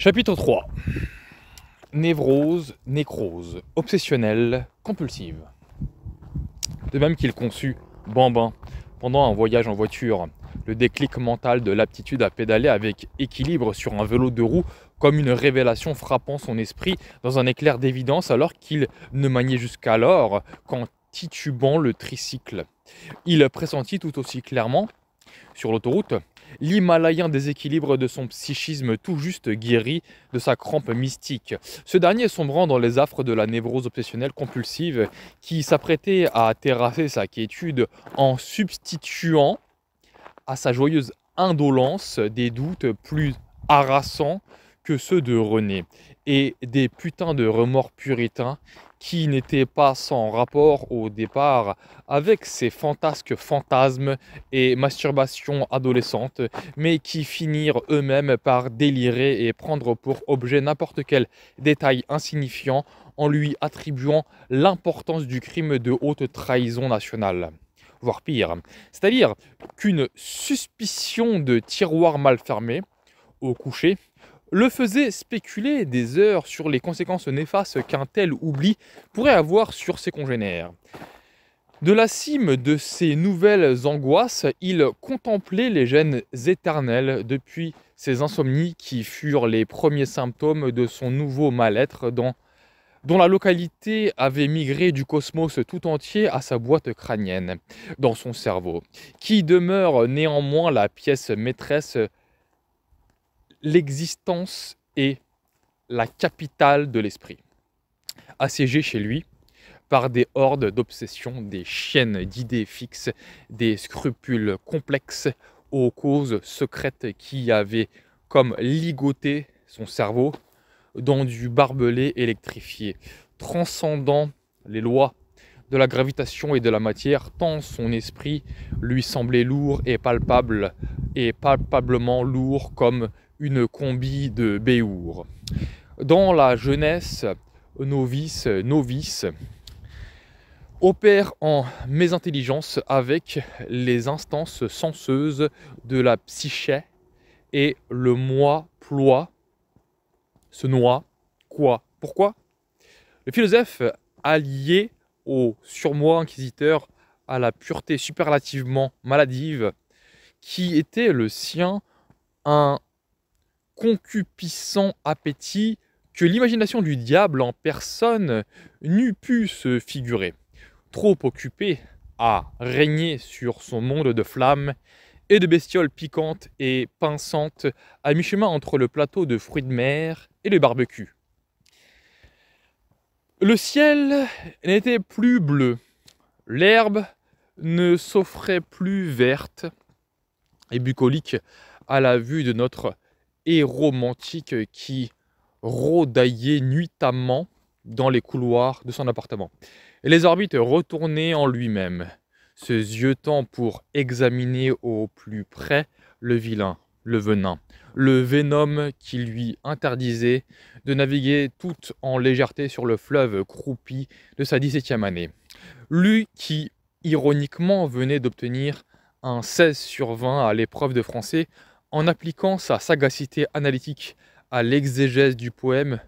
Chapitre 3. Névrose, nécrose, obsessionnelle, compulsive. De même qu'il conçut Bambin pendant un voyage en voiture, le déclic mental de l'aptitude à pédaler avec équilibre sur un vélo de roue comme une révélation frappant son esprit dans un éclair d'évidence alors qu'il ne maniait jusqu'alors qu'en titubant le tricycle. Il pressentit tout aussi clairement sur l'autoroute l'Himalayen déséquilibre de son psychisme tout juste guéri de sa crampe mystique. Ce dernier sombrant dans les affres de la névrose obsessionnelle compulsive qui s'apprêtait à terrasser sa quiétude en substituant à sa joyeuse indolence des doutes plus harassants que ceux de René et des putains de remords puritains qui n'était pas sans rapport au départ avec ces fantasques fantasmes et masturbations adolescentes, mais qui finirent eux-mêmes par délirer et prendre pour objet n'importe quel détail insignifiant en lui attribuant l'importance du crime de haute trahison nationale voire pire. C'est-à-dire qu'une suspicion de tiroir mal fermé, au coucher, le faisait spéculer des heures sur les conséquences néfastes qu'un tel oubli pourrait avoir sur ses congénères. De la cime de ses nouvelles angoisses, il contemplait les gènes éternels depuis ses insomnies qui furent les premiers symptômes de son nouveau mal-être dont, dont la localité avait migré du cosmos tout entier à sa boîte crânienne, dans son cerveau, qui demeure néanmoins la pièce maîtresse l'existence est la capitale de l'esprit, assiégé chez lui par des hordes d'obsessions, des chaînes d'idées fixes, des scrupules complexes aux causes secrètes qui avaient comme ligoté son cerveau dans du barbelé électrifié, transcendant les lois de la gravitation et de la matière, tant son esprit lui semblait lourd et palpable, et palpablement lourd comme une combi de Béour. Dans la jeunesse, novice, novice, opère en mésintelligence avec les instances senseuses de la psyché et le moi ploie, se noie, quoi Pourquoi Le philosophe allié au surmoi inquisiteur à la pureté superlativement maladive qui était le sien, un concupissant appétit que l'imagination du diable en personne n'eût pu se figurer, trop occupé à régner sur son monde de flammes et de bestioles piquantes et pinçantes à mi-chemin entre le plateau de fruits de mer et le barbecue. Le ciel n'était plus bleu, l'herbe ne s'offrait plus verte et bucolique à la vue de notre et romantique euh, qui rôdaillait nuitamment dans les couloirs de son appartement. les orbites retournaient en lui-même, se ziotant pour examiner au plus près le vilain, le venin, le venom qui lui interdisait de naviguer toute en légèreté sur le fleuve croupi de sa 17e année. Lui qui, ironiquement, venait d'obtenir un 16 sur 20 à l'épreuve de français en appliquant sa sagacité analytique à l'exégèse du poème,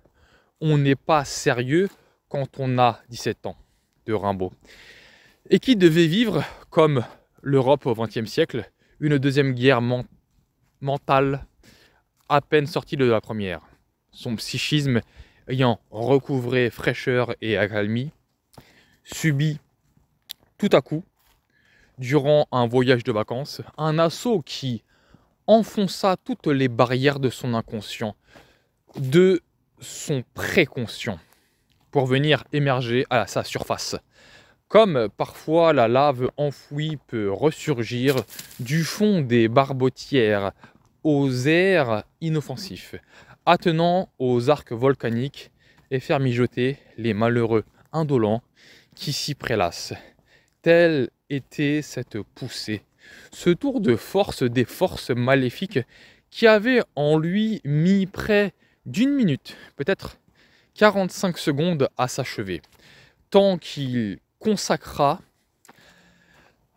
on n'est pas sérieux quand on a 17 ans de Rimbaud. Et qui devait vivre, comme l'Europe au XXe siècle, une deuxième guerre mentale à peine sortie de la première. Son psychisme ayant recouvré fraîcheur et accalmie, subit tout à coup, durant un voyage de vacances, un assaut qui enfonça toutes les barrières de son inconscient, de son préconscient, pour venir émerger à sa surface. Comme parfois la lave enfouie peut ressurgir du fond des barbotières aux airs inoffensifs, attenant aux arcs volcaniques et faire mijoter les malheureux indolents qui s'y prélassent. Telle était cette poussée ce tour de force des forces maléfiques qui avait en lui mis près d'une minute, peut-être 45 secondes à s'achever, tant qu'il consacra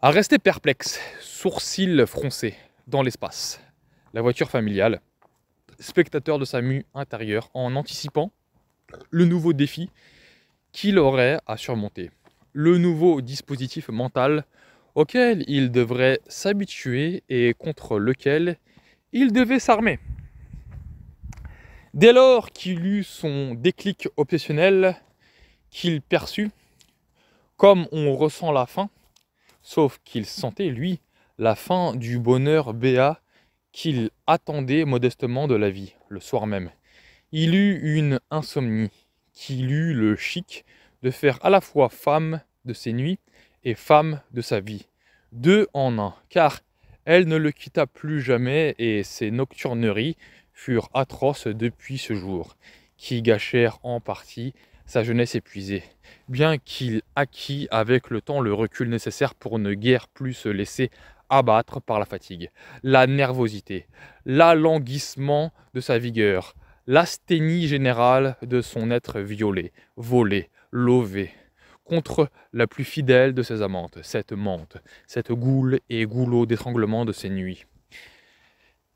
à rester perplexe, sourcils froncés dans l'espace, la voiture familiale, spectateur de sa mue intérieure, en anticipant le nouveau défi qu'il aurait à surmonter, le nouveau dispositif mental auquel il devrait s'habituer et contre lequel il devait s'armer. Dès lors qu'il eut son déclic obsessionnel, qu'il perçut, comme on ressent la faim, sauf qu'il sentait, lui, la fin du bonheur béat qu'il attendait modestement de la vie, le soir même. Il eut une insomnie, qu'il eut le chic de faire à la fois femme de ses nuits et femme de sa vie. Deux en un, car elle ne le quitta plus jamais et ses nocturneries furent atroces depuis ce jour, qui gâchèrent en partie sa jeunesse épuisée, bien qu'il acquît avec le temps le recul nécessaire pour ne guère plus se laisser abattre par la fatigue, la nervosité, l'alanguissement de sa vigueur, l'asthénie générale de son être violé, volé, lové contre la plus fidèle de ses amantes, cette mante, cette goule et goulot d'étranglement de ses nuits.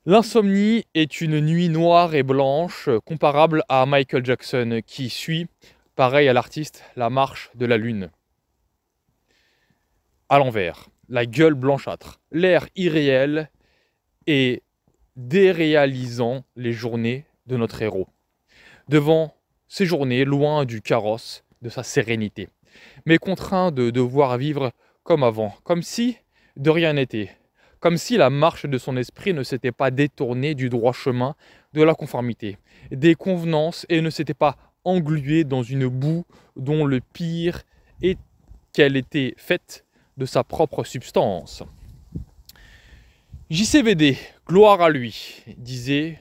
L'insomnie est une nuit noire et blanche, comparable à Michael Jackson, qui suit, pareil à l'artiste, la marche de la lune. À l'envers, la gueule blanchâtre, l'air irréel et déréalisant les journées de notre héros. Devant ces journées, loin du carrosse, de sa sérénité mais contraint de devoir vivre comme avant, comme si de rien n'était, comme si la marche de son esprit ne s'était pas détournée du droit chemin, de la conformité, des convenances et ne s'était pas engluée dans une boue dont le pire est qu'elle était faite de sa propre substance. JCVD, gloire à lui, disait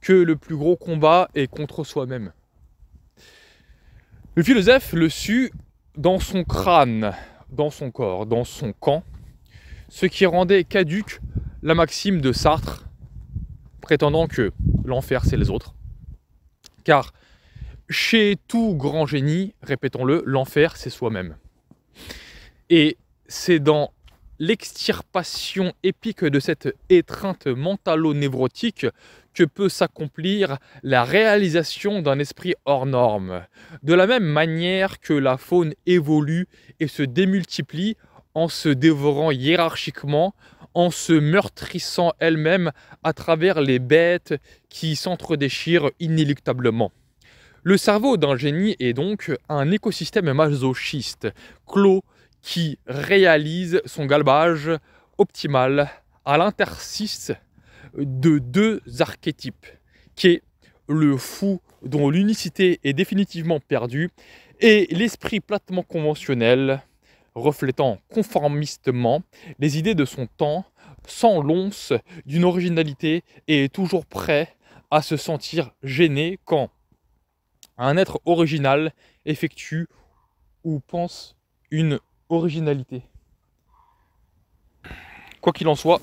que le plus gros combat est contre soi-même. Le philosophe le sut dans son crâne, dans son corps, dans son camp, ce qui rendait caduque la maxime de Sartre, prétendant que l'enfer c'est les autres. Car chez tout grand génie, répétons-le, l'enfer c'est soi-même. Et c'est dans l'extirpation épique de cette étreinte mentalo-névrotique que peut s'accomplir la réalisation d'un esprit hors norme. De la même manière que la faune évolue et se démultiplie en se dévorant hiérarchiquement, en se meurtrissant elle-même à travers les bêtes qui s'entredéchirent inéluctablement. Le cerveau d'un génie est donc un écosystème masochiste, clos qui réalise son galbage optimal à l'interstice de deux archétypes, qui est le fou dont l'unicité est définitivement perdue et l'esprit platement conventionnel reflétant conformistement les idées de son temps sans l'once d'une originalité et toujours prêt à se sentir gêné quand un être original effectue ou pense une originalité. Quoi qu'il en soit,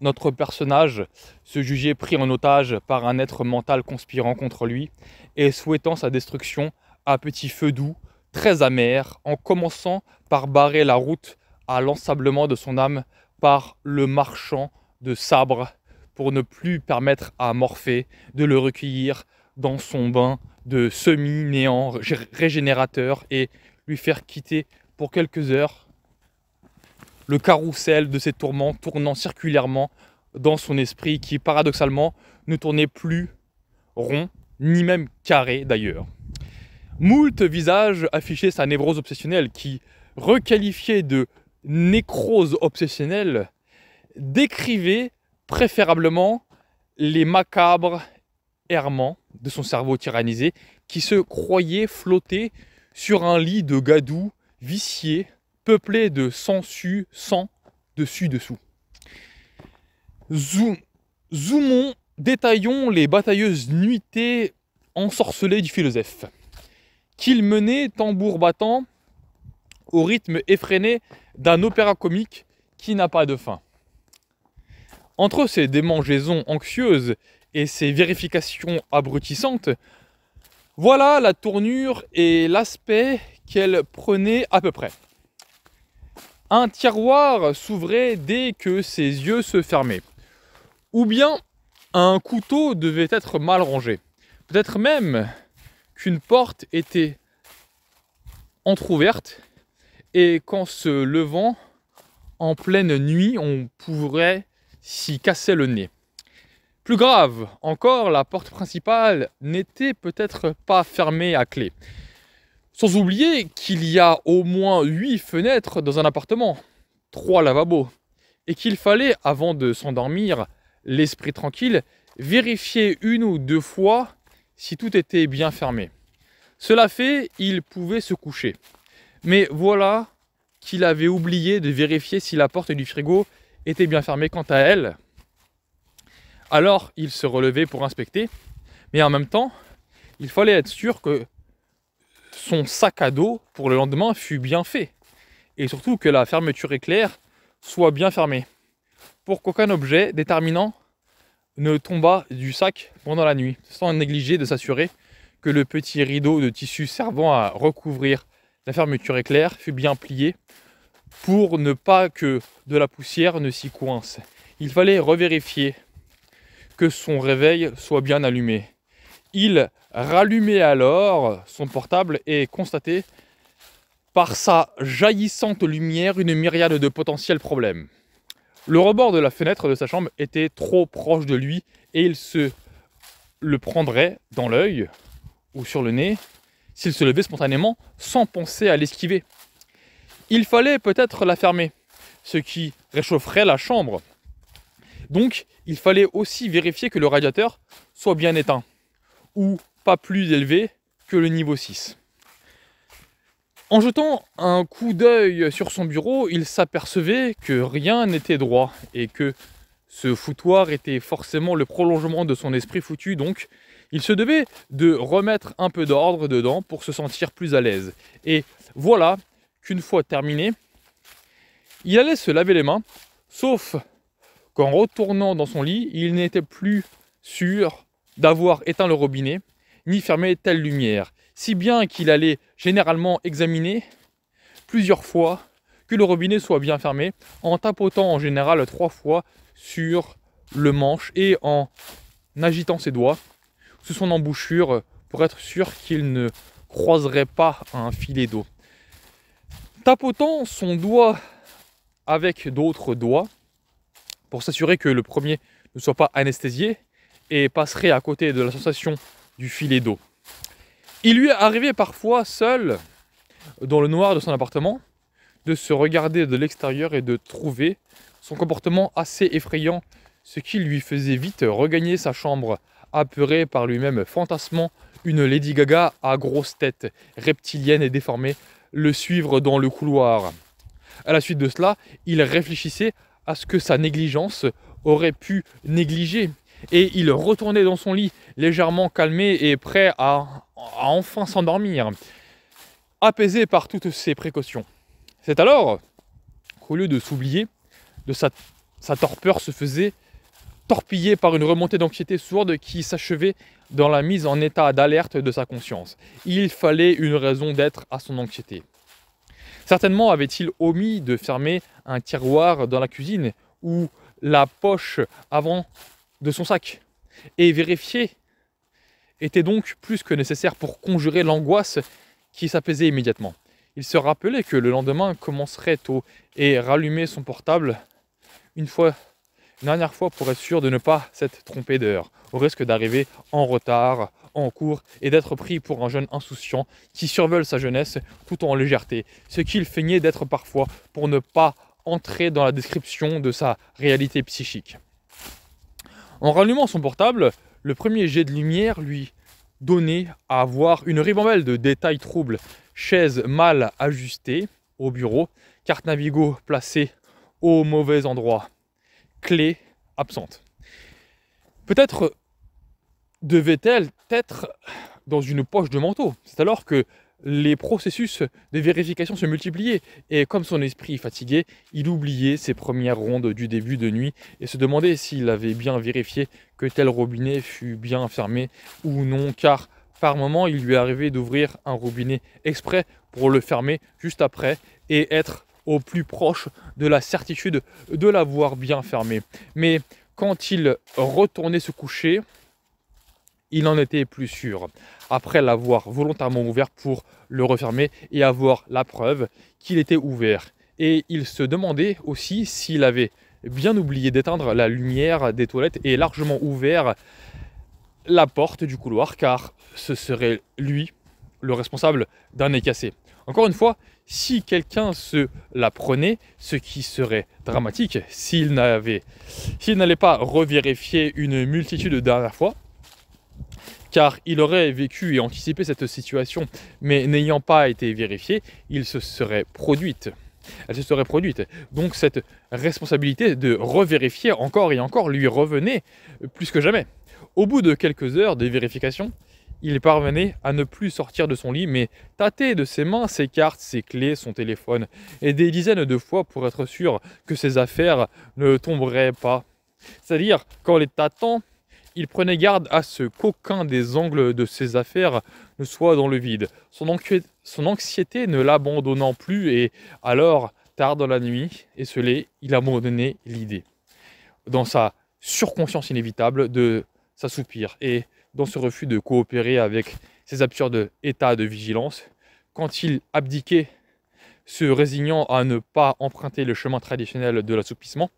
notre personnage se jugeait pris en otage par un être mental conspirant contre lui et souhaitant sa destruction à petit feu doux, très amer, en commençant par barrer la route à l'ensablement de son âme par le marchand de sabres pour ne plus permettre à Morphée de le recueillir dans son bain de semi-néant régénérateur et lui faire quitter pour quelques heures le carrousel de ses tourments tournant circulairement dans son esprit qui paradoxalement ne tournait plus rond ni même carré d'ailleurs. Moult visage affichait sa névrose obsessionnelle qui, requalifiée de nécrose obsessionnelle, décrivait préférablement les macabres errements de son cerveau tyrannisé qui se croyait flotter sur un lit de gadou vicié, peuplé de su, sang, dessus, dessous. Zoom, zoomons, détaillons les batailleuses nuitées ensorcelées du philosophe, qu'il menait tambour battant au rythme effréné d'un opéra comique qui n'a pas de fin. Entre ces démangeaisons anxieuses et ces vérifications abrutissantes, voilà la tournure et l'aspect qu'elle prenait à peu près. Un tiroir s'ouvrait dès que ses yeux se fermaient. Ou bien un couteau devait être mal rangé. Peut-être même qu'une porte était entr'ouverte et qu'en se levant en pleine nuit, on pourrait s'y casser le nez. Plus grave encore, la porte principale n'était peut-être pas fermée à clé. Sans oublier qu'il y a au moins 8 fenêtres dans un appartement, 3 lavabos, et qu'il fallait, avant de s'endormir, l'esprit tranquille, vérifier une ou deux fois si tout était bien fermé. Cela fait, il pouvait se coucher. Mais voilà qu'il avait oublié de vérifier si la porte du frigo était bien fermée quant à elle. Alors il se relevait pour inspecter, mais en même temps, il fallait être sûr que son sac à dos pour le lendemain fut bien fait. Et surtout que la fermeture éclair soit bien fermée. Pour qu'aucun objet déterminant ne tombât du sac pendant la nuit, sans négliger de s'assurer que le petit rideau de tissu servant à recouvrir la fermeture éclair fut bien plié pour ne pas que de la poussière ne s'y coince. Il fallait revérifier que son réveil soit bien allumé. Il rallumait alors son portable et constatait par sa jaillissante lumière une myriade de potentiels problèmes. Le rebord de la fenêtre de sa chambre était trop proche de lui et il se le prendrait dans l'œil ou sur le nez s'il se levait spontanément sans penser à l'esquiver. Il fallait peut-être la fermer, ce qui réchaufferait la chambre. Donc il fallait aussi vérifier que le radiateur soit bien éteint pas plus élevé que le niveau 6. En jetant un coup d'œil sur son bureau, il s'apercevait que rien n'était droit et que ce foutoir était forcément le prolongement de son esprit foutu, donc il se devait de remettre un peu d'ordre dedans pour se sentir plus à l'aise. Et voilà qu'une fois terminé, il allait se laver les mains, sauf qu'en retournant dans son lit, il n'était plus sûr d'avoir éteint le robinet, ni fermé telle lumière, si bien qu'il allait généralement examiner plusieurs fois que le robinet soit bien fermé, en tapotant en général trois fois sur le manche et en agitant ses doigts sous son embouchure pour être sûr qu'il ne croiserait pas un filet d'eau. Tapotant son doigt avec d'autres doigts pour s'assurer que le premier ne soit pas anesthésié, et passerait à côté de la sensation du filet d'eau. Il lui arrivait parfois, seul, dans le noir de son appartement, de se regarder de l'extérieur et de trouver son comportement assez effrayant, ce qui lui faisait vite regagner sa chambre, apeuré par lui-même, fantasmant une Lady Gaga à grosse tête, reptilienne et déformée, le suivre dans le couloir. À la suite de cela, il réfléchissait à ce que sa négligence aurait pu négliger et il retournait dans son lit, légèrement calmé et prêt à, enfin s'endormir, apaisé par toutes ces précautions. C'est alors qu'au lieu de s'oublier, de sa, sa torpeur se faisait torpillé par une remontée d'anxiété sourde qui s'achevait dans la mise en état d'alerte de sa conscience. Il fallait une raison d'être à son anxiété. Certainement avait-il omis de fermer un tiroir dans la cuisine ou la poche avant de son sac. Et vérifier était donc plus que nécessaire pour conjurer l'angoisse qui s'apaisait immédiatement. Il se rappelait que le lendemain commencerait tôt et rallumait son portable une fois, dernière fois pour être sûr de ne pas s'être trompé d'heure, au risque d'arriver en retard, en cours et d'être pris pour un jeune insouciant qui survole sa jeunesse tout en légèreté, ce qu'il feignait d'être parfois pour ne pas entrer dans la description de sa réalité psychique. En rallumant son portable, le premier jet de lumière lui donnait à voir une ribambelle de détails troubles. Chaise mal ajustée au bureau, carte Navigo placée au mauvais endroit, clé absente. Peut-être devait-elle être dans une poche de manteau. C'est alors que les processus de vérification se multipliaient, et comme son esprit fatigué, il oubliait ses premières rondes du début de nuit et se demandait s'il avait bien vérifié que tel robinet fût bien fermé ou non, car par moment il lui arrivait d'ouvrir un robinet exprès pour le fermer juste après et être au plus proche de la certitude de l'avoir bien fermé. Mais quand il retournait se coucher, il en était plus sûr. Après l'avoir volontairement ouvert pour le refermer et avoir la preuve qu'il était ouvert. Et il se demandait aussi s'il avait bien oublié d'éteindre la lumière des toilettes et largement ouvert la porte du couloir car ce serait lui le responsable d'un nez cassé. Encore une fois, si quelqu'un se la prenait, ce qui serait dramatique s'il n'avait s'il n'allait pas revérifier une multitude de dernières fois, car il aurait vécu et anticipé cette situation, mais n'ayant pas été vérifiée, il se serait produite. Elle se serait produite. Donc cette responsabilité de revérifier encore et encore lui revenait plus que jamais. Au bout de quelques heures de vérification, il parvenait à ne plus sortir de son lit, mais tâter de ses mains ses cartes, ses clés, son téléphone, et des dizaines de fois pour être sûr que ses affaires ne tomberaient pas. C'est-à-dire qu'en les tâtant, il prenait garde à ce qu'aucun des angles de ses affaires ne soit dans le vide. Son, anxiété ne l'abandonnant plus, et alors, tard dans la nuit, et esselé, il abandonnait l'idée. Dans sa surconscience inévitable de s'assoupir et dans ce refus de coopérer avec ses absurdes états de vigilance, quand il abdiquait, se résignant à ne pas emprunter le chemin traditionnel de l'assoupissement,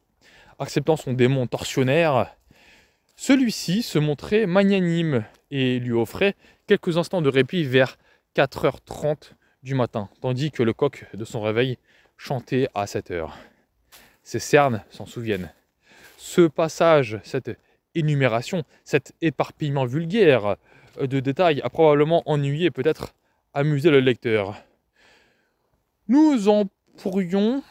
acceptant son démon tortionnaire, celui-ci se montrait magnanime et lui offrait quelques instants de répit vers 4h30 du matin, tandis que le coq de son réveil chantait à 7h. Ses cernes s'en souviennent. Ce passage, cette énumération, cet éparpillement vulgaire de détails a probablement ennuyé, peut-être amusé le lecteur. Nous en pourrions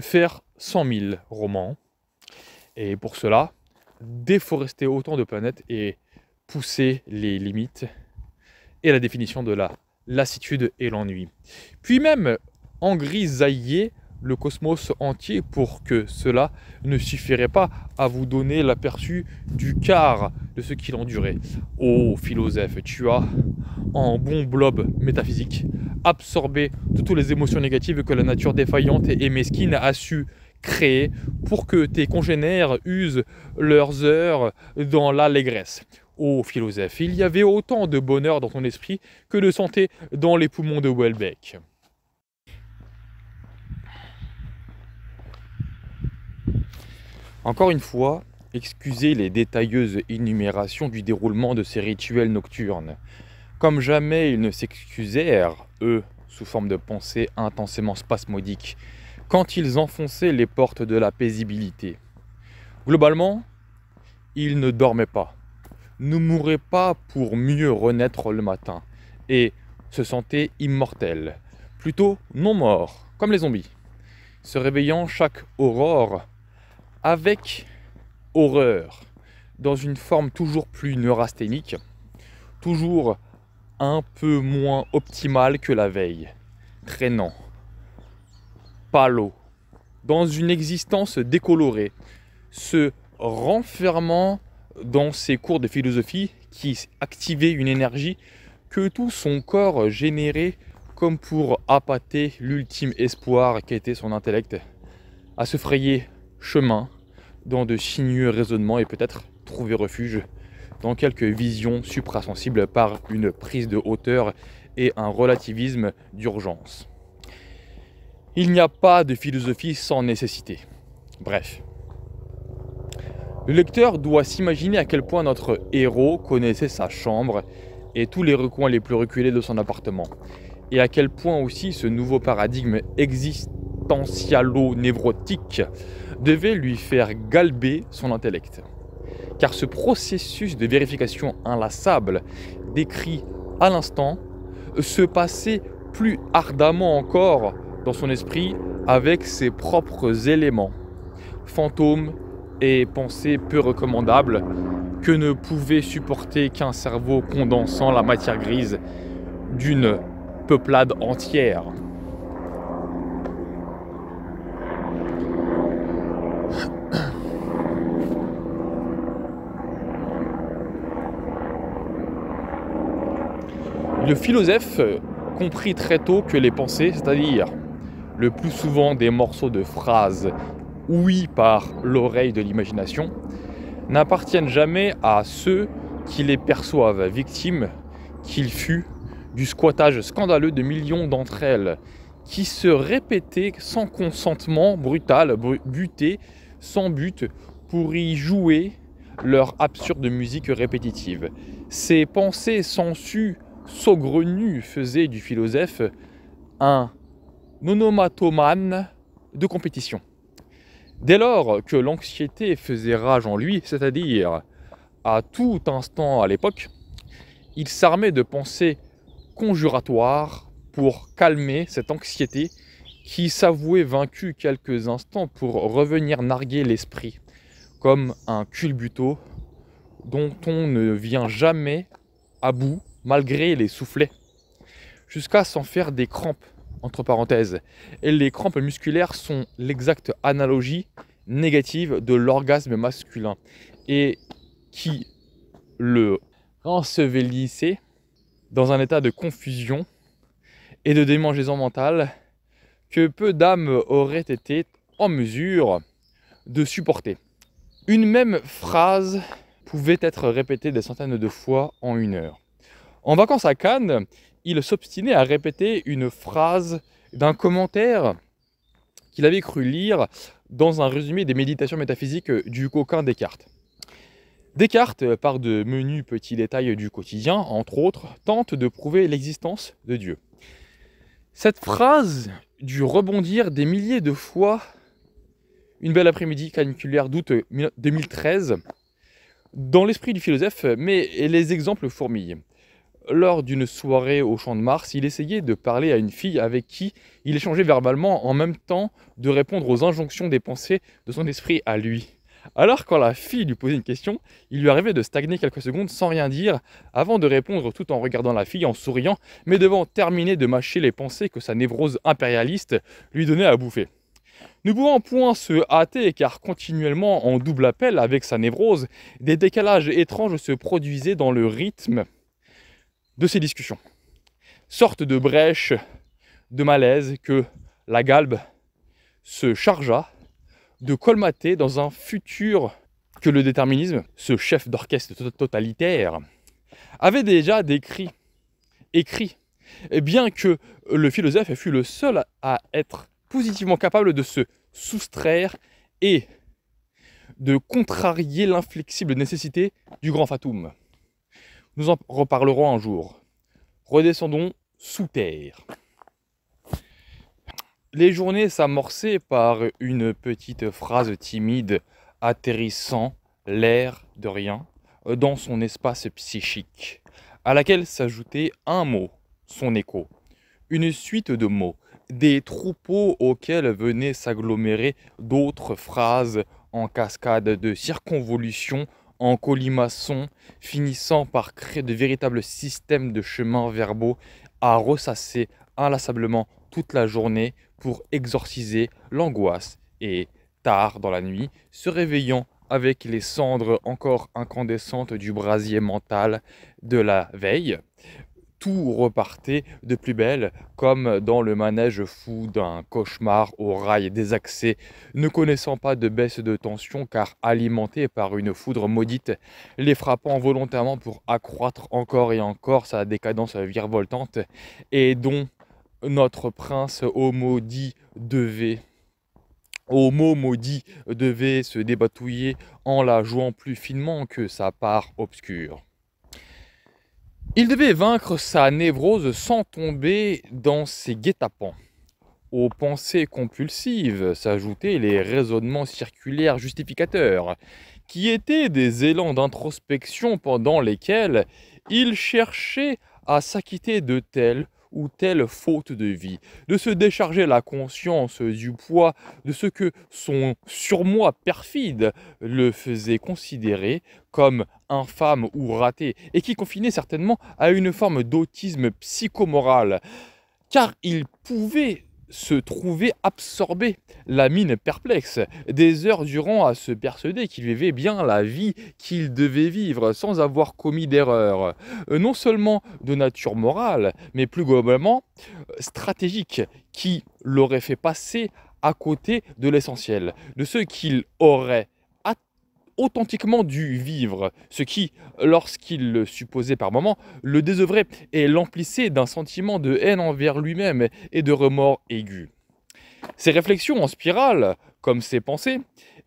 faire 100 000 romans et pour cela, déforester autant de planètes et pousser les limites et la définition de la lassitude et l'ennui. Puis même engrisailler le cosmos entier pour que cela ne suffirait pas à vous donner l'aperçu du quart de ce qu'il endurait. Ô oh, philosophe, tu as, en bon blob métaphysique, absorbé toutes les émotions négatives que la nature défaillante et mesquine a su créé pour que tes congénères usent leurs heures dans l'allégresse. Ô philosophe, il y avait autant de bonheur dans ton esprit que de santé dans les poumons de Welbeck. Encore une fois, excusez les détailleuses énumérations du déroulement de ces rituels nocturnes. Comme jamais ils ne s'excusèrent, eux, sous forme de pensées intensément spasmodiques, quand ils enfonçaient les portes de la paisibilité. Globalement, ils ne dormaient pas, ne mouraient pas pour mieux renaître le matin, et se sentaient immortels, plutôt non morts, comme les zombies, se réveillant chaque aurore avec horreur, dans une forme toujours plus neurasthénique, toujours un peu moins optimale que la veille, traînant dans une existence décolorée, se renfermant dans ses cours de philosophie qui activaient une énergie que tout son corps générait comme pour appâter l'ultime espoir qu'était son intellect à se frayer chemin dans de sinueux raisonnements et peut-être trouver refuge dans quelques visions suprasensibles par une prise de hauteur et un relativisme d'urgence. Il n'y a pas de philosophie sans nécessité. Bref. Le lecteur doit s'imaginer à quel point notre héros connaissait sa chambre et tous les recoins les plus reculés de son appartement, et à quel point aussi ce nouveau paradigme existentialo-névrotique devait lui faire galber son intellect. Car ce processus de vérification inlassable décrit à l'instant se passait plus ardemment encore son esprit avec ses propres éléments, fantômes et pensées peu recommandables que ne pouvait supporter qu'un cerveau condensant la matière grise d'une peuplade entière. Le philosophe comprit très tôt que les pensées, c'est-à-dire le plus souvent des morceaux de phrases oui par l'oreille de l'imagination, n'appartiennent jamais à ceux qui les perçoivent, victimes qu'il fut du squattage scandaleux de millions d'entre elles, qui se répétaient sans consentement brutal, buté, sans but, pour y jouer leur absurde musique répétitive. Ces pensées su, saugrenues faisaient du philosophe un nonomatomane de compétition. Dès lors que l'anxiété faisait rage en lui, c'est-à-dire à tout instant à l'époque, il s'armait de pensées conjuratoires pour calmer cette anxiété qui s'avouait vaincue quelques instants pour revenir narguer l'esprit, comme un culbuto dont on ne vient jamais à bout malgré les soufflets, jusqu'à s'en faire des crampes entre parenthèses. Et les crampes musculaires sont l'exacte analogie négative de l'orgasme masculin. Et qui le ensevelissait dans un état de confusion et de démangeaison mentale que peu d'âmes auraient été en mesure de supporter. Une même phrase pouvait être répétée des centaines de fois en une heure. En vacances à Cannes, il s'obstinait à répéter une phrase d'un commentaire qu'il avait cru lire dans un résumé des méditations métaphysiques du coquin Descartes. Descartes, par de menus petits détails du quotidien, entre autres, tente de prouver l'existence de Dieu. Cette phrase dut rebondir des milliers de fois une belle après-midi caniculaire d'août 2013 dans l'esprit du philosophe, mais les exemples fourmillent lors d'une soirée au Champ de Mars, il essayait de parler à une fille avec qui il échangeait verbalement en même temps de répondre aux injonctions des pensées de son esprit à lui. Alors quand la fille lui posait une question, il lui arrivait de stagner quelques secondes sans rien dire avant de répondre tout en regardant la fille en souriant, mais devant terminer de mâcher les pensées que sa névrose impérialiste lui donnait à bouffer. Ne pouvant point se hâter car continuellement en double appel avec sa névrose, des décalages étranges se produisaient dans le rythme de ces discussions. Sorte de brèche de malaise que la galbe se chargea de colmater dans un futur que le déterminisme, ce chef d'orchestre totalitaire, avait déjà décrit, écrit, et bien que le philosophe fût le seul à être positivement capable de se soustraire et de contrarier l'inflexible nécessité du grand fatum. Nous en reparlerons un jour. Redescendons sous terre. Les journées s'amorçaient par une petite phrase timide atterrissant l'air de rien dans son espace psychique, à laquelle s'ajoutait un mot, son écho, une suite de mots, des troupeaux auxquels venaient s'agglomérer d'autres phrases en cascade de circonvolutions en colimaçon, finissant par créer de véritables systèmes de chemins verbaux à ressasser inlassablement toute la journée pour exorciser l'angoisse et, tard dans la nuit, se réveillant avec les cendres encore incandescentes du brasier mental de la veille, tout repartait de plus belle, comme dans le manège fou d'un cauchemar au rail désaxé, ne connaissant pas de baisse de tension car alimenté par une foudre maudite, les frappant volontairement pour accroître encore et encore sa décadence virevoltante, et dont notre prince au maudit devait au maudit devait se débatouiller en la jouant plus finement que sa part obscure. Il devait vaincre sa névrose sans tomber dans ses guet-apens. Aux pensées compulsives s'ajoutaient les raisonnements circulaires justificateurs, qui étaient des élans d'introspection pendant lesquels il cherchait à s'acquitter de telle ou telle faute de vie, de se décharger la conscience du poids de ce que son surmoi perfide le faisait considérer comme infâme ou raté, et qui confinait certainement à une forme d'autisme psychomoral, car il pouvait se trouver absorbé, la mine perplexe, des heures durant à se persuader qu'il vivait bien la vie qu'il devait vivre sans avoir commis d'erreurs, non seulement de nature morale, mais plus globalement euh, stratégique, qui l'aurait fait passer à côté de l'essentiel, de ce qu'il aurait authentiquement dû vivre, ce qui, lorsqu'il le supposait par moments, le désœuvrait et l'emplissait d'un sentiment de haine envers lui-même et de remords aigus. Ses réflexions en spirale, comme ses pensées,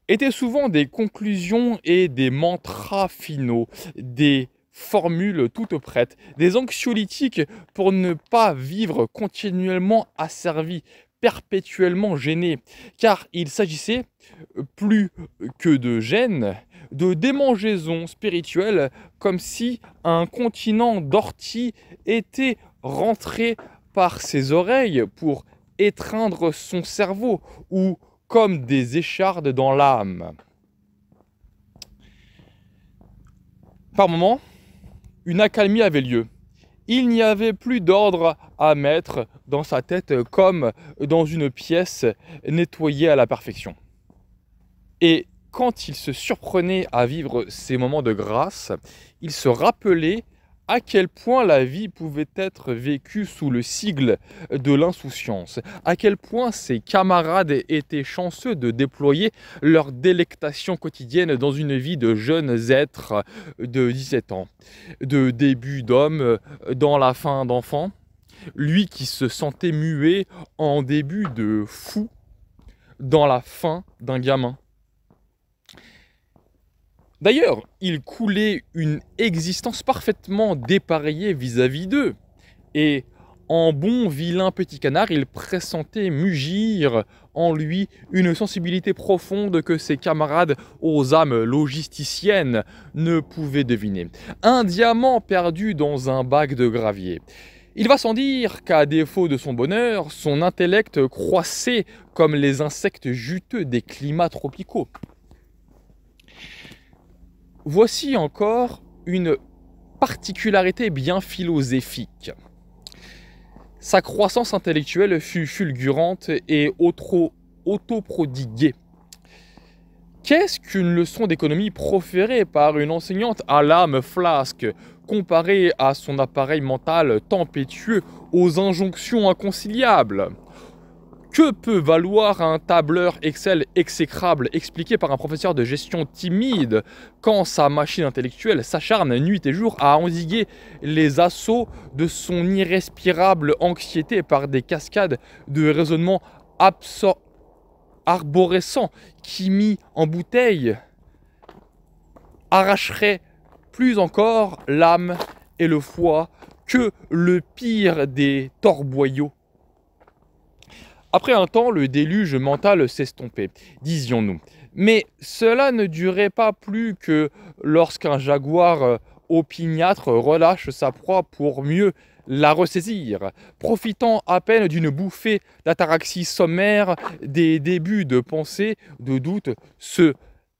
étaient souvent des conclusions et des mantras finaux, des formules toutes prêtes, des anxiolytiques pour ne pas vivre continuellement asservi, perpétuellement gêné, car il s'agissait euh, plus que de gêne, de démangeaison spirituelle, comme si un continent d'orties était rentré par ses oreilles pour étreindre son cerveau, ou comme des échardes dans l'âme. Par moments, une accalmie avait lieu il n'y avait plus d'ordre à mettre dans sa tête comme dans une pièce nettoyée à la perfection. Et quand il se surprenait à vivre ces moments de grâce, il se rappelait à quel point la vie pouvait être vécue sous le sigle de l'insouciance, à quel point ses camarades étaient chanceux de déployer leur délectation quotidienne dans une vie de jeunes êtres de 17 ans, de début d'homme dans la fin d'enfant, lui qui se sentait muet en début de fou dans la fin d'un gamin. D'ailleurs, il coulait une existence parfaitement dépareillée vis-à-vis d'eux, et en bon vilain petit canard, il pressentait mugir en lui une sensibilité profonde que ses camarades aux âmes logisticiennes ne pouvaient deviner. Un diamant perdu dans un bac de gravier. Il va sans dire qu'à défaut de son bonheur, son intellect croissait comme les insectes juteux des climats tropicaux. Voici encore une particularité bien philosophique. Sa croissance intellectuelle fut fulgurante et autoprodiguée. Qu'est-ce qu'une leçon d'économie proférée par une enseignante à l'âme flasque, comparée à son appareil mental tempétueux, aux injonctions inconciliables que peut valoir un tableur Excel exécrable expliqué par un professeur de gestion timide quand sa machine intellectuelle s'acharne nuit et jour à endiguer les assauts de son irrespirable anxiété par des cascades de raisonnements arborescents qui, mis en bouteille, arracheraient plus encore l'âme et le foie que le pire des torboyaux après un temps, le déluge mental s'estompait, disions-nous. Mais cela ne durait pas plus que lorsqu'un jaguar euh, opiniâtre relâche sa proie pour mieux la ressaisir, profitant à peine d'une bouffée d'ataraxie sommaire des débuts de pensée, de doute, se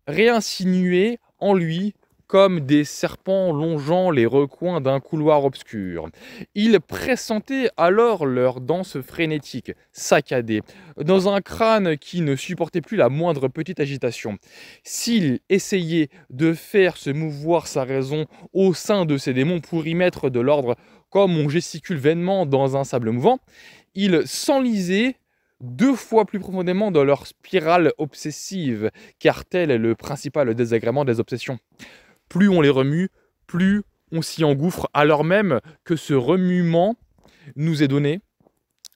réinsinuer en lui comme des serpents longeant les recoins d'un couloir obscur. Ils pressentaient alors leur danse frénétique, saccadée, dans un crâne qui ne supportait plus la moindre petite agitation. S'il essayait de faire se mouvoir sa raison au sein de ces démons pour y mettre de l'ordre comme on gesticule vainement dans un sable mouvant, il s'enlisait deux fois plus profondément dans leur spirale obsessive, car tel est le principal désagrément des obsessions plus on les remue, plus on s'y engouffre, alors même que ce remuement nous est donné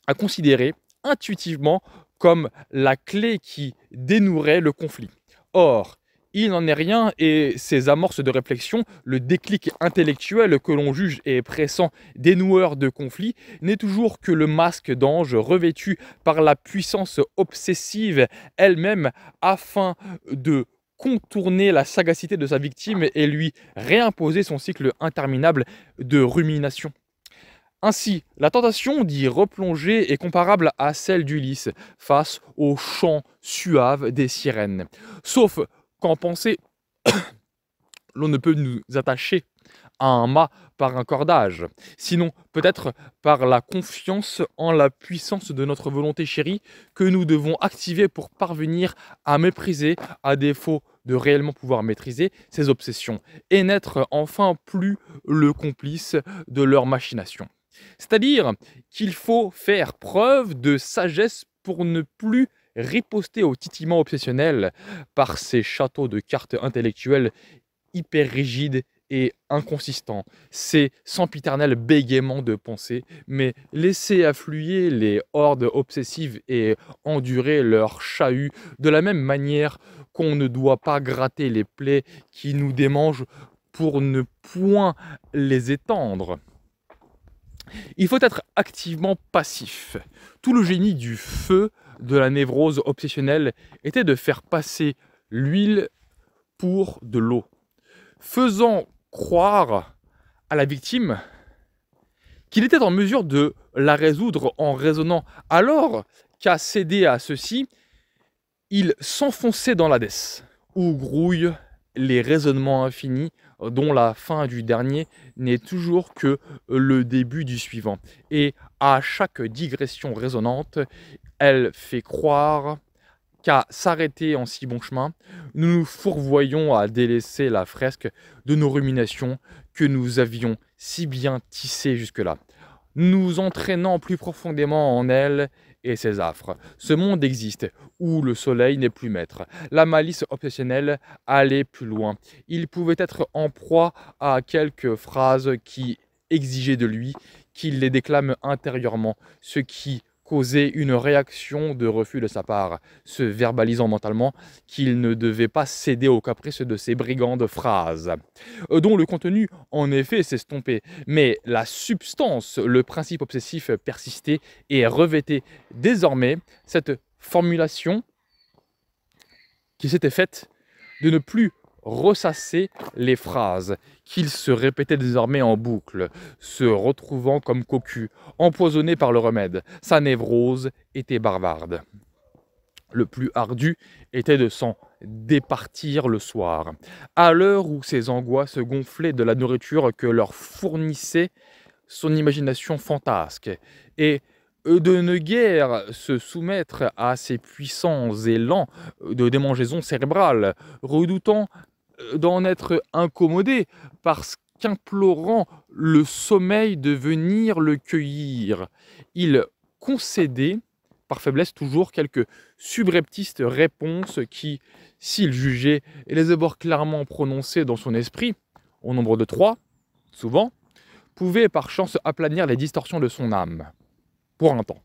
à considérer intuitivement comme la clé qui dénouerait le conflit. Or, il n'en est rien et ces amorces de réflexion, le déclic intellectuel que l'on juge et pressant dénoueur de conflit, n'est toujours que le masque d'ange revêtu par la puissance obsessive elle-même afin de contourner la sagacité de sa victime et lui réimposer son cycle interminable de rumination. Ainsi, la tentation d'y replonger est comparable à celle d'Ulysse face au chant suave des sirènes. Sauf qu'en pensée, l'on ne peut nous attacher un mât par un cordage, sinon peut-être par la confiance en la puissance de notre volonté chérie que nous devons activer pour parvenir à mépriser, à défaut de réellement pouvoir maîtriser ses obsessions et n'être enfin plus le complice de leurs machinations. C'est-à-dire qu'il faut faire preuve de sagesse pour ne plus riposter au titillement obsessionnels par ces châteaux de cartes intellectuelles hyper rigides et inconsistant, ces sempiternels bégaiements de pensée, mais laisser affluer les hordes obsessives et endurer leur chahut de la même manière qu'on ne doit pas gratter les plaies qui nous démangent pour ne point les étendre. Il faut être activement passif. Tout le génie du feu de la névrose obsessionnelle était de faire passer l'huile pour de l'eau. Faisant croire à la victime qu'il était en mesure de la résoudre en raisonnant, alors qu'à céder à ceci, il s'enfonçait dans l'Hadès, où grouillent les raisonnements infinis dont la fin du dernier n'est toujours que le début du suivant. Et à chaque digression raisonnante, elle fait croire qu'à s'arrêter en si bon chemin, nous nous fourvoyons à délaisser la fresque de nos ruminations que nous avions si bien tissées jusque-là, nous entraînant plus profondément en elle et ses affres. Ce monde existe où le soleil n'est plus maître. La malice obsessionnelle allait plus loin. Il pouvait être en proie à quelques phrases qui exigeaient de lui qu'il les déclame intérieurement, ce qui une réaction de refus de sa part, se verbalisant mentalement qu'il ne devait pas céder aux caprices de ces brigandes phrases, euh, dont le contenu en effet s'estompait, mais la substance, le principe obsessif persistait et revêtait désormais cette formulation qui s'était faite de ne plus ressasser les phrases qu'il se répétait désormais en boucle, se retrouvant comme cocu, empoisonné par le remède. Sa névrose était barbare. Le plus ardu était de s'en départir le soir. À l'heure où ses angoisses se gonflaient de la nourriture que leur fournissait son imagination fantasque, et de ne guère se soumettre à ces puissants élans de démangeaison cérébrale, redoutant euh, d'en être incommodé parce qu'implorant le sommeil de venir le cueillir, il concédait, par faiblesse toujours, quelques subreptistes réponses qui, s'il jugeait et les avoir clairement prononcées dans son esprit, au nombre de trois, souvent, pouvaient par chance aplanir les distorsions de son âme, pour un temps.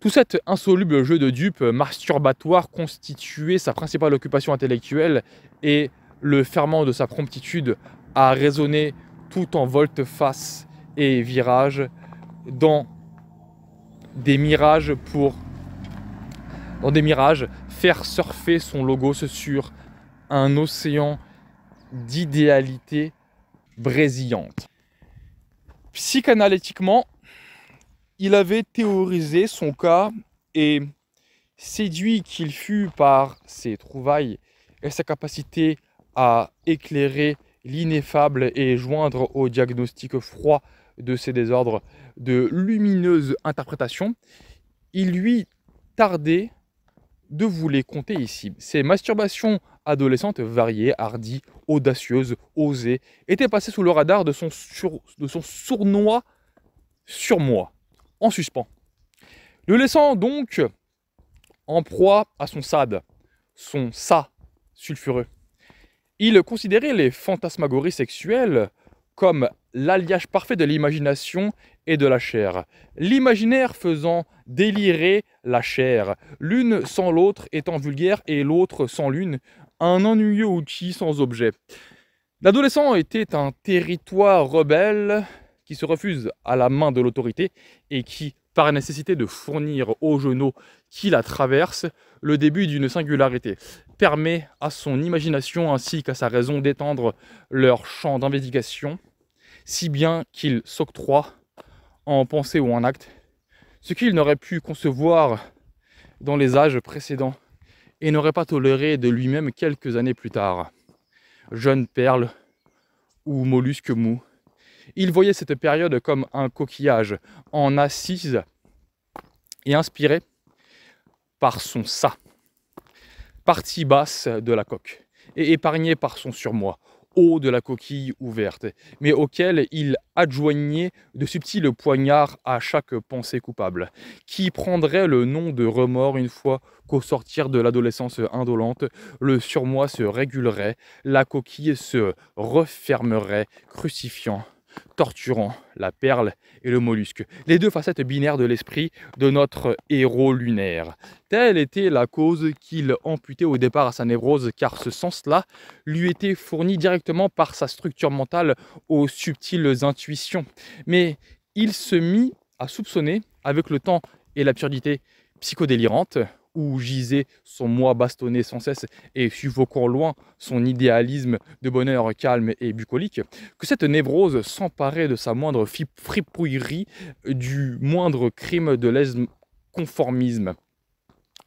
Tout cet insoluble jeu de dupes masturbatoire constituait sa principale occupation intellectuelle et le ferment de sa promptitude à raisonner tout en volte-face et virage dans des mirages pour dans des mirages faire surfer son logos sur un océan d'idéalité brésillante. Psychanalytiquement, il avait théorisé son cas et séduit qu'il fut par ses trouvailles et sa capacité à éclairer l'ineffable et joindre au diagnostic froid de ses désordres de lumineuses interprétations, il lui tardait de vous les compter ici. Ses masturbations adolescentes variées, hardies, audacieuses, osées, étaient passées sous le radar de son, sur, de son sournois surmoi en suspens. Le laissant donc en proie à son sad, son ça » sulfureux. Il considérait les fantasmagories sexuelles comme l'alliage parfait de l'imagination et de la chair, l'imaginaire faisant délirer la chair, l'une sans l'autre étant vulgaire et l'autre sans l'une, un ennuyeux outil sans objet. L'adolescent était un territoire rebelle qui se refuse à la main de l'autorité et qui, par nécessité de fournir aux genoux qui la traversent le début d'une singularité, permet à son imagination ainsi qu'à sa raison d'étendre leur champ d'investigation, si bien qu'il s'octroie en pensée ou en acte ce qu'il n'aurait pu concevoir dans les âges précédents et n'aurait pas toléré de lui-même quelques années plus tard. Jeune perle ou mollusque mou, il voyait cette période comme un coquillage en assise et inspiré par son ça, partie basse de la coque, et épargné par son surmoi, haut de la coquille ouverte, mais auquel il adjoignait de subtils poignards à chaque pensée coupable, qui prendrait le nom de remords une fois qu'au sortir de l'adolescence indolente, le surmoi se régulerait, la coquille se refermerait, crucifiant torturant, la perle et le mollusque, les deux facettes binaires de l'esprit de notre héros lunaire. Telle était la cause qu'il amputait au départ à sa névrose, car ce sens-là lui était fourni directement par sa structure mentale aux subtiles intuitions. Mais il se mit à soupçonner, avec le temps et l'absurdité psychodélirante, où gisait son moi bastonné sans cesse et suffoquant loin son idéalisme de bonheur calme et bucolique, que cette névrose s'emparait de sa moindre fripouillerie, du moindre crime de l'esconformisme, conformisme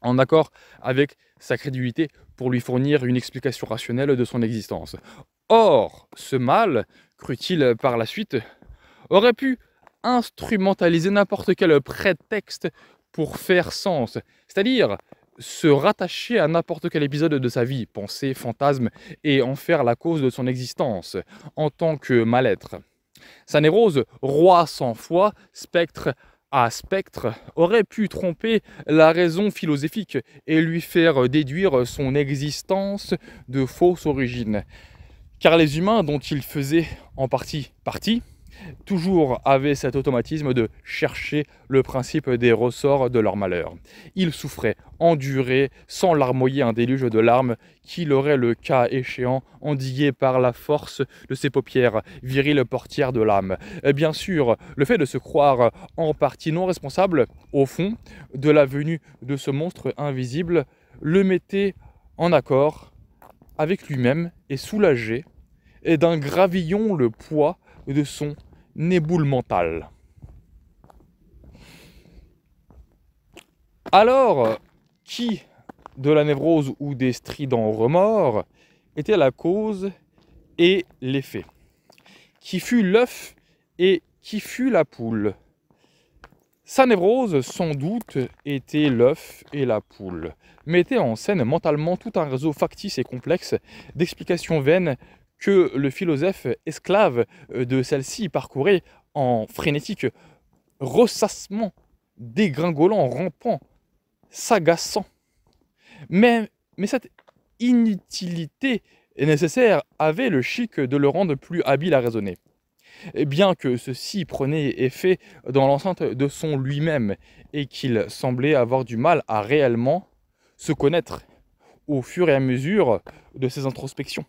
en accord avec sa crédulité pour lui fournir une explication rationnelle de son existence. Or, ce mal, crut-il par la suite, aurait pu instrumentaliser n'importe quel prétexte pour faire sens. C'est-à-dire se rattacher à n'importe quel épisode de sa vie, pensée, fantasme, et en faire la cause de son existence, en tant que mal-être. Sa roi sans foi, spectre à spectre, aurait pu tromper la raison philosophique et lui faire déduire son existence de fausse origine. Car les humains dont il faisait en partie partie, toujours avait cet automatisme de chercher le principe des ressorts de leur malheur. Il souffrait, enduré, sans larmoyer un déluge de larmes qu'il aurait le cas échéant endigué par la force de ses paupières, viriles portières de l'âme. Bien sûr, le fait de se croire en partie non responsable, au fond, de la venue de ce monstre invisible, le mettait en accord avec lui-même et soulagé et d'un gravillon le poids de son Néboule mentale. Alors, qui de la névrose ou des stridents remords était la cause et l'effet Qui fut l'œuf et qui fut la poule Sa névrose, sans doute, était l'œuf et la poule, mettait en scène mentalement tout un réseau factice et complexe d'explications vaines que le philosophe esclave euh, de celle-ci parcourait en frénétique ressassement, dégringolant, rampant, s'agaçant. Mais, mais cette inutilité nécessaire avait le chic de le rendre plus habile à raisonner. Bien que ceci prenait effet dans l'enceinte de son lui-même et qu'il semblait avoir du mal à réellement se connaître au fur et à mesure de ses introspections.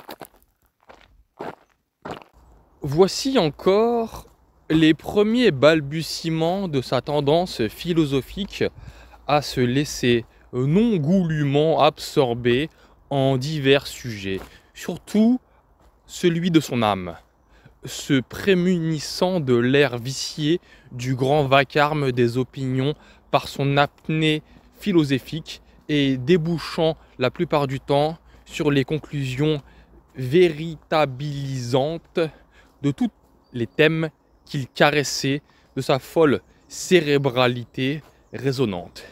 Voici encore les premiers balbutiements de sa tendance philosophique à se laisser non goulûment absorber en divers sujets, surtout celui de son âme, se prémunissant de l'air vicié du grand vacarme des opinions par son apnée philosophique et débouchant la plupart du temps sur les conclusions véritabilisantes de tous les thèmes qu'il caressait de sa folle cérébralité résonante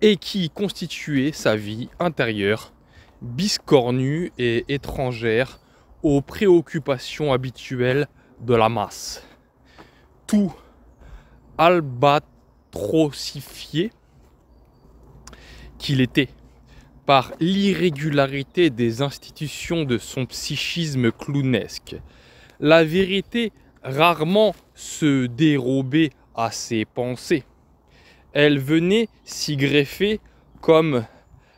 et qui constituait sa vie intérieure, biscornue et étrangère aux préoccupations habituelles de la masse. Tout albatrocifié qu'il était par l'irrégularité des institutions de son psychisme clownesque, la vérité rarement se dérobait à ses pensées. Elle venait s'y greffer comme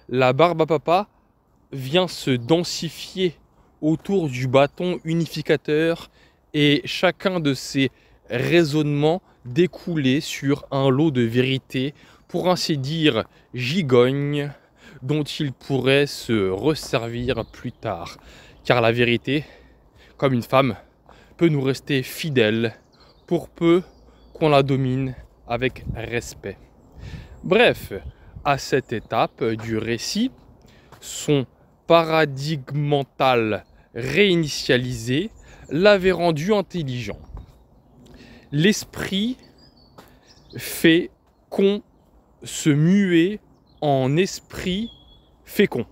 la barbe à papa vient se densifier autour du bâton unificateur et chacun de ses raisonnements découlait sur un lot de vérité, pour ainsi dire gigogne, dont il pourrait se resservir plus tard. Car la vérité, comme une femme, peut nous rester fidèle pour peu qu'on la domine avec respect. Bref, à cette étape du récit, son paradigme mental réinitialisé l'avait rendu intelligent. L'esprit fait qu'on se muer en esprit fécond.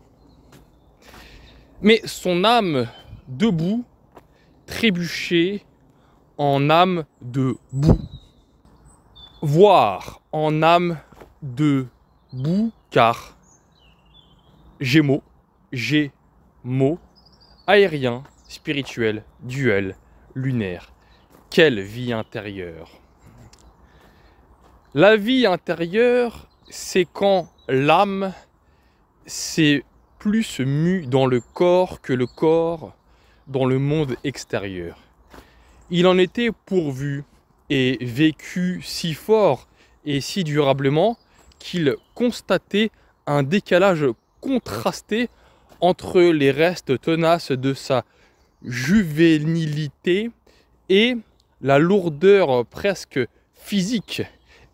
Mais son âme debout trébucher en âme de boue. Voir en âme de boue, car Gémeaux, Gémeaux, aérien, spirituel, duel, lunaire. Quelle vie intérieure La vie intérieure, c'est quand l'âme c'est plus mue dans le corps que le corps dans le monde extérieur. Il en était pourvu et vécu si fort et si durablement qu'il constatait un décalage contrasté entre les restes tenaces de sa juvénilité et la lourdeur presque physique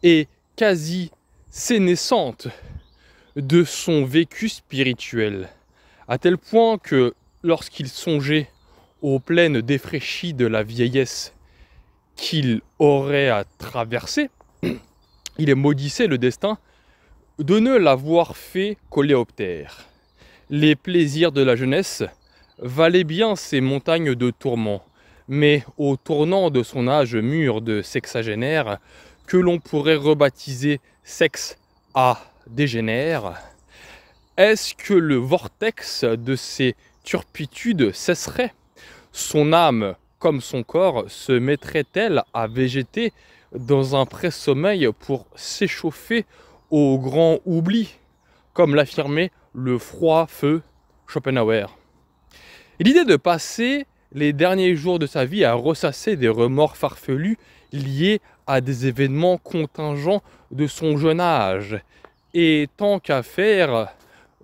et quasi sénescente de son vécu spirituel, à tel point que lorsqu'il songeait aux plaines défraîchies de la vieillesse qu'il aurait à traverser, il maudissait le destin de ne l'avoir fait coléoptère. Les plaisirs de la jeunesse valaient bien ces montagnes de tourments, mais au tournant de son âge mûr de sexagénaire, que l'on pourrait rebaptiser sexe à dégénère, est-ce que le vortex de ces turpitudes cesserait son âme, comme son corps, se mettrait-elle à végéter dans un pré-sommeil pour s'échauffer au grand oubli, comme l'affirmait le froid feu Schopenhauer. L'idée de passer les derniers jours de sa vie à ressasser des remords farfelus liés à des événements contingents de son jeune âge, et tant qu'à faire,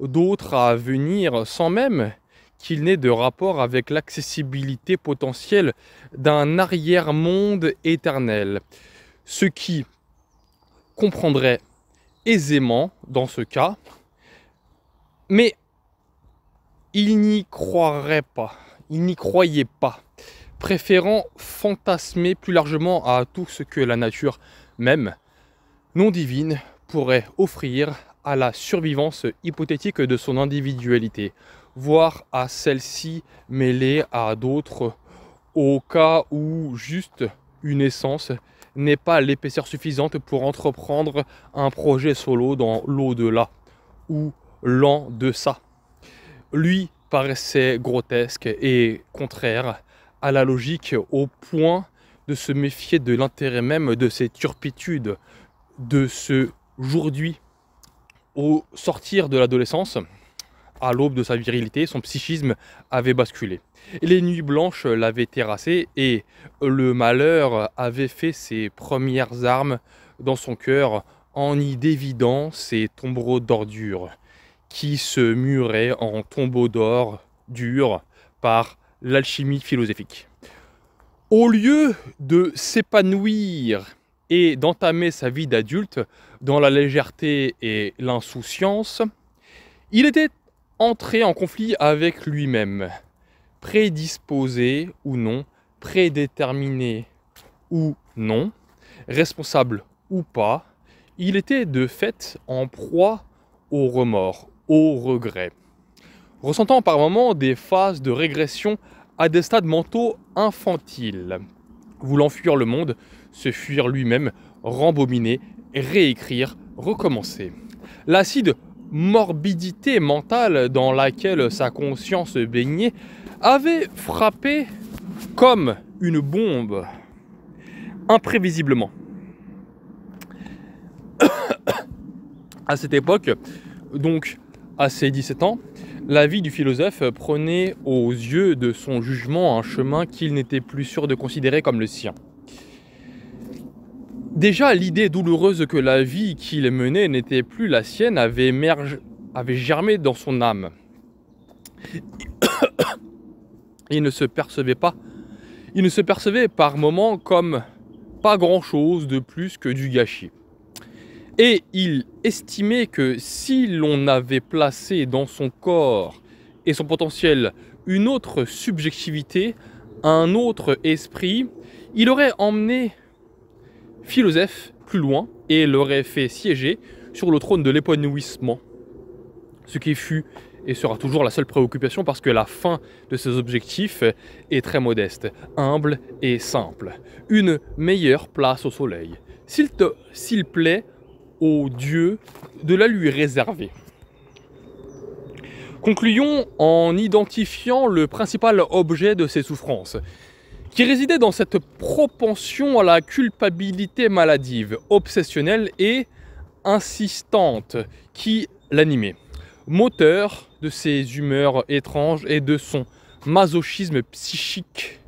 d'autres à venir sans même qu'il n'ait de rapport avec l'accessibilité potentielle d'un arrière-monde éternel. Ce qui comprendrait aisément dans ce cas, mais il n'y croirait pas, il n'y croyait pas, préférant fantasmer plus largement à tout ce que la nature même, non divine, pourrait offrir à la survivance hypothétique de son individualité voire à celle-ci mêlée à d'autres au cas où juste une essence n'est pas l'épaisseur suffisante pour entreprendre un projet solo dans l'au-delà ou l'en de ça. Lui paraissait grotesque et contraire à la logique au point de se méfier de l'intérêt même de ces turpitudes de ce aujourd'hui au sortir de l'adolescence à l'aube de sa virilité, son psychisme avait basculé. Les nuits blanches l'avaient terrassé et le malheur avait fait ses premières armes dans son cœur en y dévidant ses tombereaux d'ordures qui se muraient en tombeaux d'or dur par l'alchimie philosophique. Au lieu de s'épanouir et d'entamer sa vie d'adulte dans la légèreté et l'insouciance, il était entrer en conflit avec lui-même, prédisposé ou non, prédéterminé ou non, responsable ou pas, il était de fait en proie au remords, au regret, ressentant par moments des phases de régression à des stades mentaux infantiles, voulant fuir le monde, se fuir lui-même, rembobiner, réécrire, recommencer. L'acide morbidité mentale dans laquelle sa conscience baignait avait frappé comme une bombe, imprévisiblement. à cette époque, donc à ses 17 ans, la vie du philosophe prenait aux yeux de son jugement un chemin qu'il n'était plus sûr de considérer comme le sien. Déjà, l'idée douloureuse que la vie qu'il menait n'était plus la sienne avait, germé dans son âme. il ne se percevait pas. Il ne se percevait par moments comme pas grand-chose de plus que du gâchis. Et il estimait que si l'on avait placé dans son corps et son potentiel une autre subjectivité, un autre esprit, il aurait emmené philosophe plus loin et l'aurait fait siéger sur le trône de l'épanouissement. Ce qui fut et sera toujours la seule préoccupation parce que la fin de ses objectifs est très modeste, humble et simple. Une meilleure place au soleil. S'il, te, s'il plaît au Dieu de la lui réserver. Concluons en identifiant le principal objet de ses souffrances qui résidait dans cette propension à la culpabilité maladive, obsessionnelle et insistante qui l'animait, moteur de ses humeurs étranges et de son masochisme psychique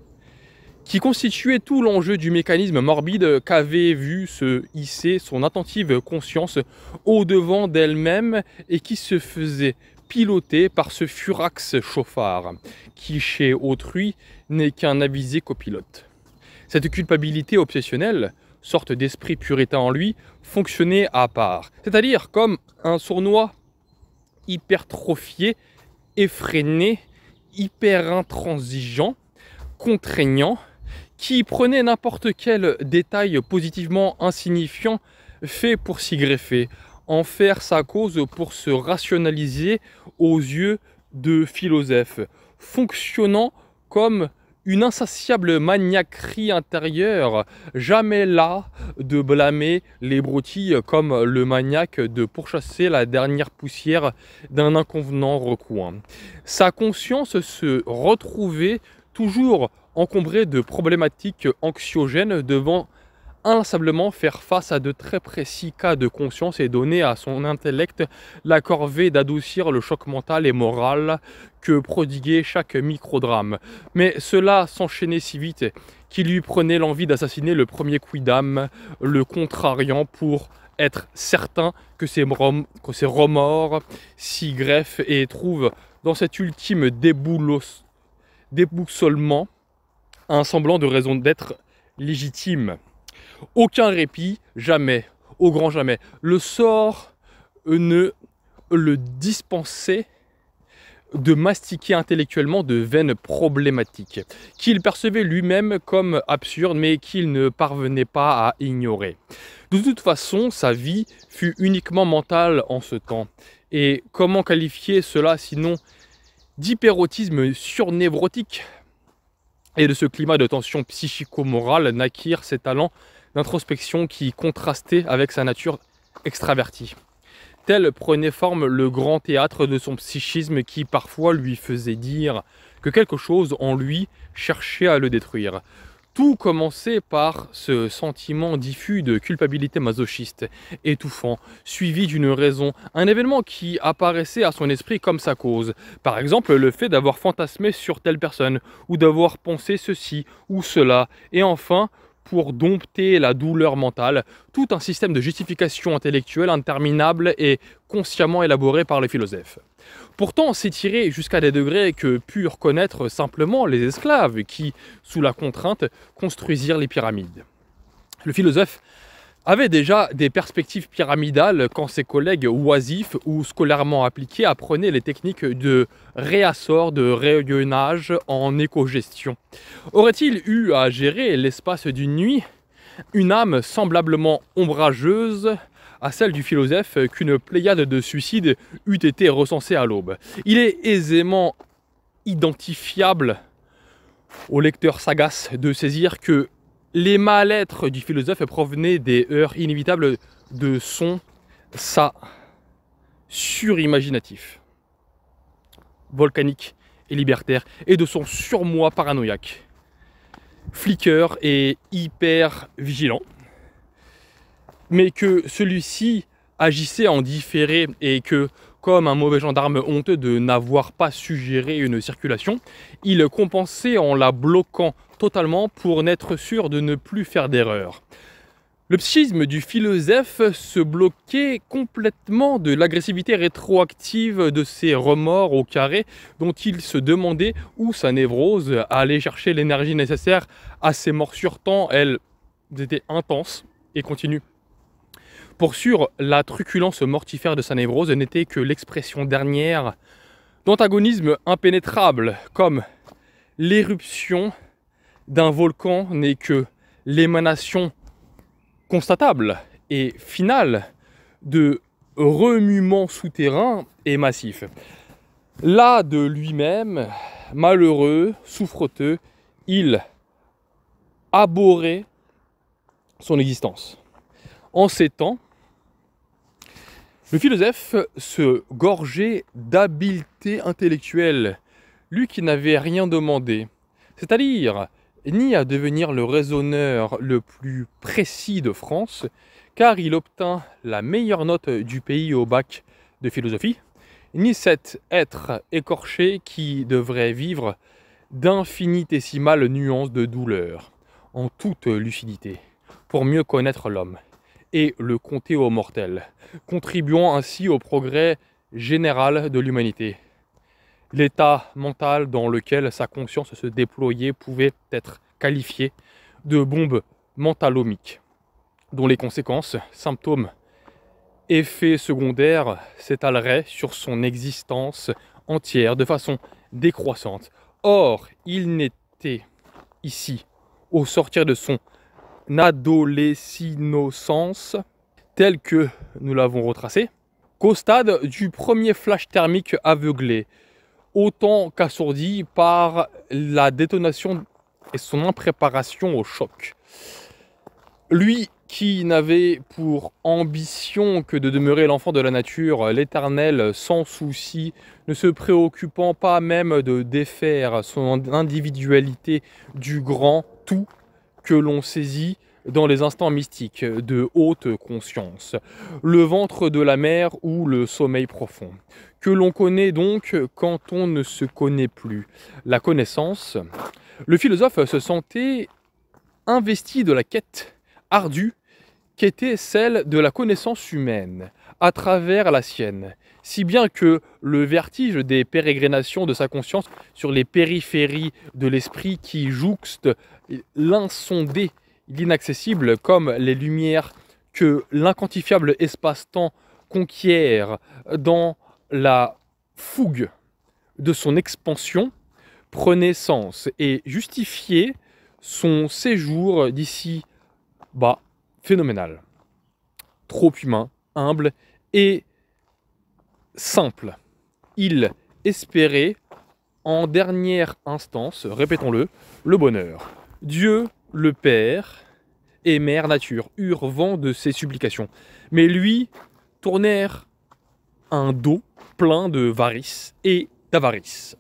qui constituait tout l'enjeu du mécanisme morbide qu'avait vu se hisser son attentive conscience au devant d'elle-même et qui se faisait piloté par ce furax chauffard, qui chez autrui n'est qu'un avisé copilote. Cette culpabilité obsessionnelle, sorte d'esprit puritain en lui, fonctionnait à part, c'est-à-dire comme un sournois hypertrophié, effréné, hyper intransigeant, contraignant, qui prenait n'importe quel détail positivement insignifiant fait pour s'y greffer, en faire sa cause pour se rationaliser aux yeux de philosophes, fonctionnant comme une insatiable maniaquerie intérieure, jamais là de blâmer les broutilles comme le maniaque de pourchasser la dernière poussière d'un inconvenant recoin. Sa conscience se retrouvait toujours encombrée de problématiques anxiogènes devant inlassablement faire face à de très précis cas de conscience et donner à son intellect la corvée d'adoucir le choc mental et moral que prodiguait chaque microdrame. Mais cela s'enchaînait si vite qu'il lui prenait l'envie d'assassiner le premier quidam, le contrariant pour être certain que ses, que ses remords s'y greffent et trouvent dans cet ultime déboussolement un semblant de raison d'être légitime. Aucun répit, jamais, au grand jamais. Le sort ne le dispensait de mastiquer intellectuellement de veines problématiques, qu'il percevait lui-même comme absurdes, mais qu'il ne parvenait pas à ignorer. De toute façon, sa vie fut uniquement mentale en ce temps. Et comment qualifier cela sinon d'hyperotisme surnévrotique Et de ce climat de tension psychico-morale naquirent ses talents introspection qui contrastait avec sa nature extravertie. Tel prenait forme le grand théâtre de son psychisme qui parfois lui faisait dire que quelque chose en lui cherchait à le détruire. Tout commençait par ce sentiment diffus de culpabilité masochiste, étouffant, suivi d'une raison, un événement qui apparaissait à son esprit comme sa cause. Par exemple, le fait d'avoir fantasmé sur telle personne, ou d'avoir pensé ceci ou cela, et enfin, pour dompter la douleur mentale, tout un système de justification intellectuelle interminable et consciemment élaboré par les philosophes. Pourtant, c'est tiré jusqu'à des degrés que purent connaître simplement les esclaves qui, sous la contrainte, construisirent les pyramides. Le philosophe avait déjà des perspectives pyramidales quand ses collègues oisifs ou scolairement appliqués apprenaient les techniques de réassort, de rayonnage en écogestion. Aurait-il eu à gérer l'espace d'une nuit une âme semblablement ombrageuse à celle du philosophe qu'une pléiade de suicides eût été recensée à l'aube. Il est aisément identifiable au lecteur sagace de saisir que les mal-être du philosophe provenaient des heures inévitables de son sa surimaginatif, volcanique et libertaire, et de son surmoi paranoïaque, fliqueur et hyper vigilant, mais que celui-ci agissait en différé et que, comme un mauvais gendarme honteux de n'avoir pas suggéré une circulation, il compensait en la bloquant totalement pour n'être sûr de ne plus faire d'erreur. Le psychisme du philosophe se bloquait complètement de l'agressivité rétroactive de ses remords au carré dont il se demandait où sa névrose allait chercher l'énergie nécessaire à ses morsures tant elle était intense et continue. Pour sûr, la truculence mortifère de sa névrose n'était que l'expression dernière d'antagonisme impénétrable comme l'éruption d'un volcan n'est que l'émanation constatable et finale de remuements souterrains et massifs. Là de lui-même, malheureux, souffreteux, il aborait son existence. En ces temps, le philosophe se gorgeait d'habileté intellectuelle, lui qui n'avait rien demandé, c'est-à-dire ni à devenir le raisonneur le plus précis de France, car il obtint la meilleure note du pays au bac de philosophie, ni cet être écorché qui devrait vivre d'infinitésimales nuances de douleur, en toute lucidité, pour mieux connaître l'homme et le compter aux mortels, contribuant ainsi au progrès général de l'humanité l'état mental dans lequel sa conscience se déployait pouvait être qualifié de bombe mentalomique, dont les conséquences, symptômes, effets secondaires s'étaleraient sur son existence entière de façon décroissante. Or, il n'était ici, au sortir de son adolescence, tel que nous l'avons retracé, qu'au stade du premier flash thermique aveuglé, autant qu'assourdi par la détonation et son impréparation au choc. Lui qui n'avait pour ambition que de demeurer l'enfant de la nature, l'éternel sans souci, ne se préoccupant pas même de défaire son individualité du grand tout que l'on saisit dans les instants mystiques de haute conscience, le ventre de la mer ou le sommeil profond, que l'on connaît donc quand on ne se connaît plus. La connaissance, le philosophe se sentait investi de la quête ardue qu'était celle de la connaissance humaine à travers la sienne, si bien que le vertige des pérégrinations de sa conscience sur les périphéries de l'esprit qui jouxte l'insondé l'inaccessible comme les lumières que l'inquantifiable espace-temps conquiert dans la fougue de son expansion prenait sens et justifiait son séjour d'ici bas phénoménal. Trop humain, humble et simple. Il espérait en dernière instance, répétons-le, le bonheur. Dieu le Père et Mère Nature, eurent vent de ses supplications. Mais lui tournèrent un dos plein de varices et d'avarice.